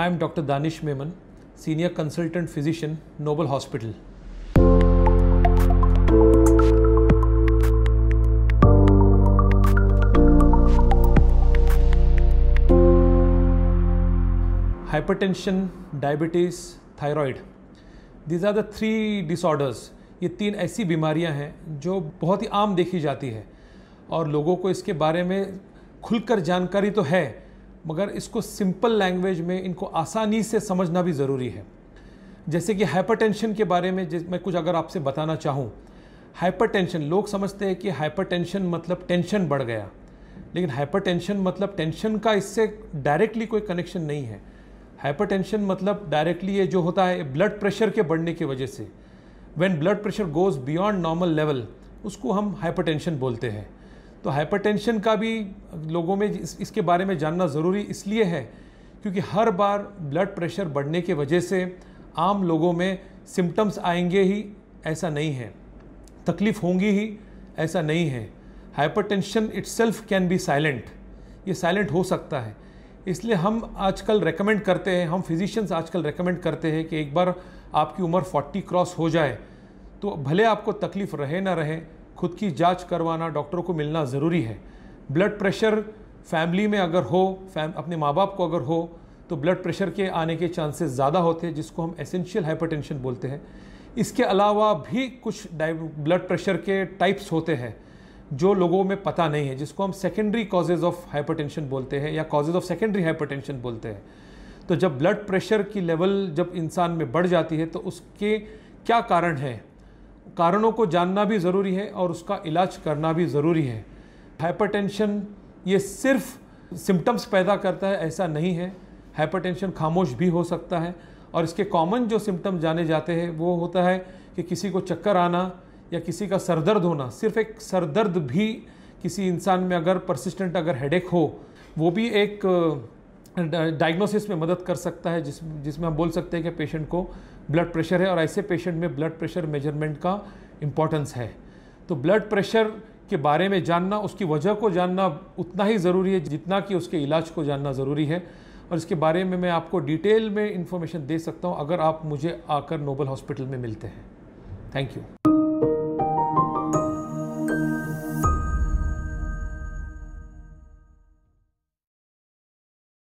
I am doctor Danish Memon senior consultant physician Noble hospital hypertension diabetes thyroid these are the three disorders ये तीन ऐसी बीमारियां हैं जो बहुत ही आम देखी जाती है और लोगों को इसके बारे में खुलकर जानकारी तो है मगर इसको सिंपल लैंग्वेज में इनको आसानी से समझना भी ज़रूरी है जैसे कि हाइपरटेंशन के बारे में जिस मैं कुछ अगर आपसे बताना चाहूँ हाइपरटेंशन लोग समझते हैं कि हाइपरटेंशन मतलब टेंशन बढ़ गया लेकिन हाइपरटेंशन मतलब टेंशन का इससे डायरेक्टली कोई कनेक्शन नहीं है हाइपरटेंशन मतलब डायरेक्टली ये जो होता है ब्लड प्रेशर के बढ़ने की वजह से when blood pressure goes beyond normal level उसको हम हाइपरटेंशन बोलते हैं तो हाइपरटेंशन का भी लोगों में इस, इसके बारे में जानना ज़रूरी इसलिए है क्योंकि हर बार ब्लड प्रेशर बढ़ने के वजह से आम लोगों में सिम्टम्स आएंगे ही ऐसा नहीं है तकलीफ़ होंगी ही ऐसा नहीं है hypertension itself can be silent ये साइलेंट हो सकता है इसलिए हम आजकल रेकमेंड करते हैं हम फिजिशियंस आजकल रेकमेंड करते हैं कि एक बार आपकी उम्र 40 क्रॉस हो जाए तो भले आपको तकलीफ़ रहे ना रहे खुद की जांच करवाना डॉक्टरों को मिलना ज़रूरी है ब्लड प्रेशर फैमिली में अगर हो फैम अपने माँ बाप को अगर हो तो ब्लड प्रेशर के आने के चांसेस ज़्यादा होते हैं जिसको हम एसेंशियल हाइपरटेंशन बोलते हैं इसके अलावा भी कुछ ब्लड प्रेशर के टाइप्स होते हैं जो लोगों में पता नहीं है जिसको हम सेकेंडरी कॉजेज ऑफ हाइपर बोलते हैं या कॉजेज ऑफ सेकेंडरी हाइपर बोलते हैं तो जब ब्लड प्रेशर की लेवल जब इंसान में बढ़ जाती है तो उसके क्या कारण है कारणों को जानना भी ज़रूरी है और उसका इलाज करना भी ज़रूरी है हाइपरटेंशन ये सिर्फ सिम्टम्स पैदा करता है ऐसा नहीं है हाइपरटेंशन खामोश भी हो सकता है और इसके कॉमन जो सिम्टम जाने जाते हैं वो होता है कि किसी को चक्कर आना या किसी का सरदर्द होना सिर्फ एक सरदर्द भी किसी इंसान में अगर परसिस्टेंट अगर हेडेक हो वो भी एक डायग्नोसिस में मदद कर सकता है जिस जिसमें हम बोल सकते हैं कि पेशेंट को ब्लड प्रेशर है और ऐसे पेशेंट में ब्लड प्रेशर मेजरमेंट का इम्पॉर्टेंस है तो ब्लड प्रेशर के बारे में जानना उसकी वजह को जानना उतना ही ज़रूरी है जितना कि उसके इलाज को जानना ज़रूरी है और इसके बारे में मैं आपको डिटेल में इन्फॉर्मेशन दे सकता हूँ अगर आप मुझे आकर नोबल हॉस्पिटल में मिलते हैं थैंक यू